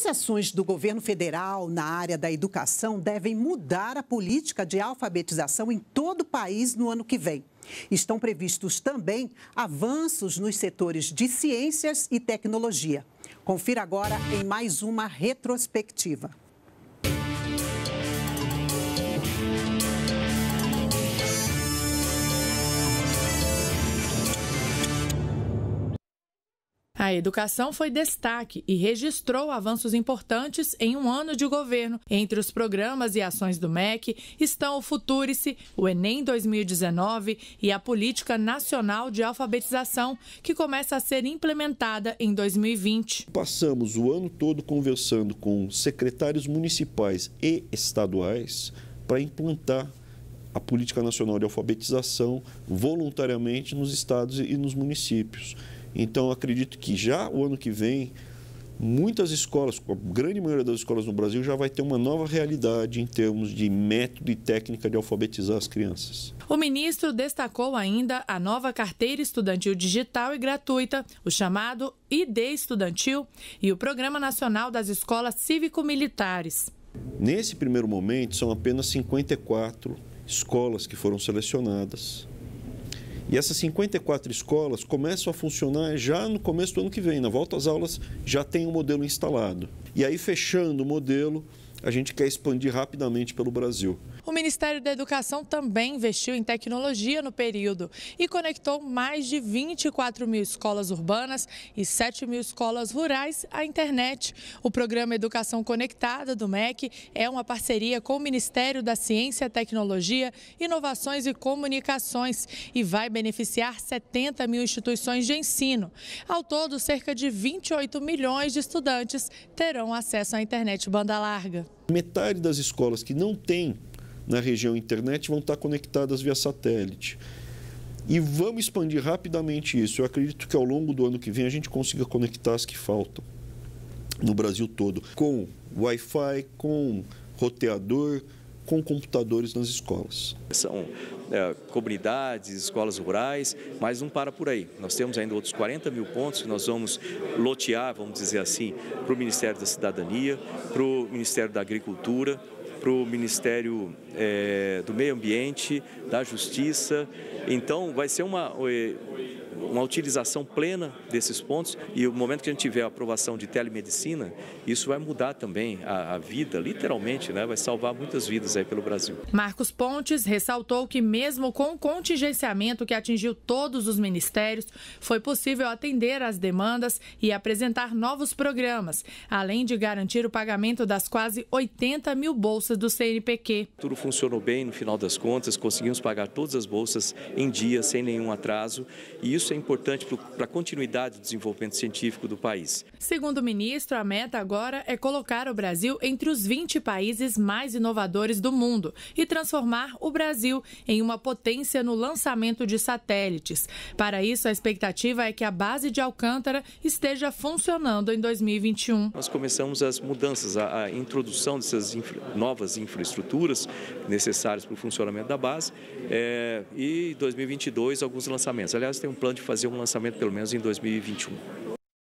Quais ações do governo federal na área da educação devem mudar a política de alfabetização em todo o país no ano que vem? Estão previstos também avanços nos setores de ciências e tecnologia. Confira agora em mais uma retrospectiva. A educação foi destaque e registrou avanços importantes em um ano de governo. Entre os programas e ações do MEC estão o Futurice, o Enem 2019 e a Política Nacional de Alfabetização, que começa a ser implementada em 2020. Passamos o ano todo conversando com secretários municipais e estaduais para implantar a Política Nacional de Alfabetização voluntariamente nos estados e nos municípios. Então, acredito que já o ano que vem, muitas escolas, a grande maioria das escolas no Brasil já vai ter uma nova realidade em termos de método e técnica de alfabetizar as crianças. O ministro destacou ainda a nova carteira estudantil digital e gratuita, o chamado ID Estudantil, e o Programa Nacional das Escolas Cívico-Militares. Nesse primeiro momento, são apenas 54 escolas que foram selecionadas e essas 54 escolas começam a funcionar já no começo do ano que vem, na volta às aulas já tem o um modelo instalado. E aí, fechando o modelo, a gente quer expandir rapidamente pelo Brasil. O Ministério da Educação também investiu em tecnologia no período e conectou mais de 24 mil escolas urbanas e 7 mil escolas rurais à internet. O programa Educação Conectada do MEC é uma parceria com o Ministério da Ciência, Tecnologia, Inovações e Comunicações e vai beneficiar 70 mil instituições de ensino. Ao todo, cerca de 28 milhões de estudantes terão acesso à internet banda larga. Metade das escolas que não tem na região internet vão estar conectadas via satélite. E vamos expandir rapidamente isso. Eu acredito que ao longo do ano que vem a gente consiga conectar as que faltam no Brasil todo com Wi-Fi, com roteador, com computadores nas escolas. São é, comunidades, escolas rurais, mas não para por aí. Nós temos ainda outros 40 mil pontos que nós vamos lotear, vamos dizer assim, para o Ministério da Cidadania, para o Ministério da Agricultura, para o Ministério é, do Meio Ambiente, da Justiça. Então, vai ser uma, é, uma utilização plena desses pontos e o momento que a gente tiver a aprovação de telemedicina, isso vai mudar também a, a vida, literalmente, né? vai salvar muitas vidas aí pelo Brasil. Marcos Pontes ressaltou que mesmo com o contingenciamento que atingiu todos os ministérios, foi possível atender às demandas e apresentar novos programas, além de garantir o pagamento das quase 80 mil bolsas do CNPq. Tudo funcionou bem no final das contas, conseguimos pagar todas as bolsas em dia, sem nenhum atraso, e isso é importante para a continuidade do desenvolvimento científico do país. Segundo o ministro, a meta agora é colocar o Brasil entre os 20 países mais inovadores do mundo e transformar o Brasil em uma potência no lançamento de satélites. Para isso, a expectativa é que a base de Alcântara esteja funcionando em 2021. Nós começamos as mudanças, a, a introdução dessas infra, novas infraestruturas necessárias para o funcionamento da base é, e 2022 alguns lançamentos. Aliás, tem um plano de fazer um lançamento pelo menos em 2021.